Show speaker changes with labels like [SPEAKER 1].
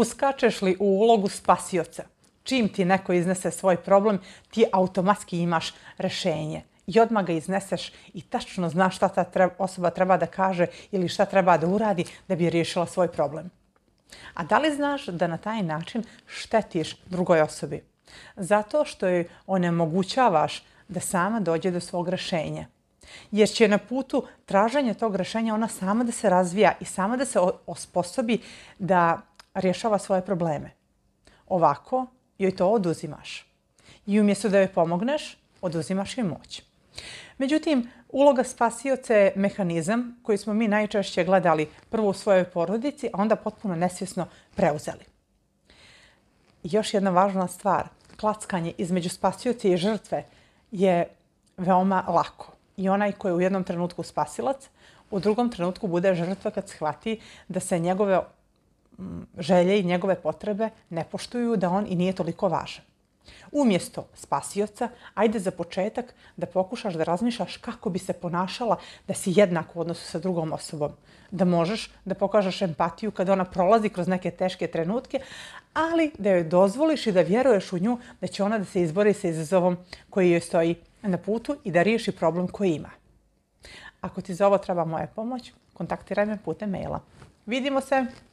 [SPEAKER 1] uskačeš li u ulogu spasioca? Čim ti neko iznese svoj problem, ti automatski imaš rešenje i odmah ga izneseš i tačno znaš šta ta osoba treba da kaže ili šta treba da uradi da bi riješila svoj problem. A da li znaš da na taj način štetiš drugoj osobi? Zato što je onemogućavaš da sama dođe do svog rešenja. Jer će na putu traženja tog rešenja ona sama da se razvija i sama da se osposobi da rješava svoje probleme. Ovako joj to oduzimaš. I umjesto da joj pomogneš, oduzimaš joj moć. Međutim, uloga spasioce je mehanizam koji smo mi najčešće gledali prvo u svojoj porodici, a onda potpuno nesvjesno preuzeli. Još jedna važna stvar, klackanje između spasioce i žrtve je veoma lako. I onaj koji je u jednom trenutku spasilac, u drugom trenutku bude žrtva kad shvati da se njegove Mm, želje i njegove potrebe ne poštuju da on i nije toliko važan. Umjesto spasioca, ajde za početak da pokušaš da razmišljaš kako bi se ponašala da si jednak u odnosu sa drugom osobom. Da možeš da pokažeš empatiju kada ona prolazi kroz neke teške trenutke, ali da joj dozvoliš i da vjeruješ u nju da će ona da se izbori sa izazovom koji joj stoji na putu i da riješi problem koji ima. Ako ti za ovo treba moja pomoć, kontaktiraj me putem maila. Vidimo se!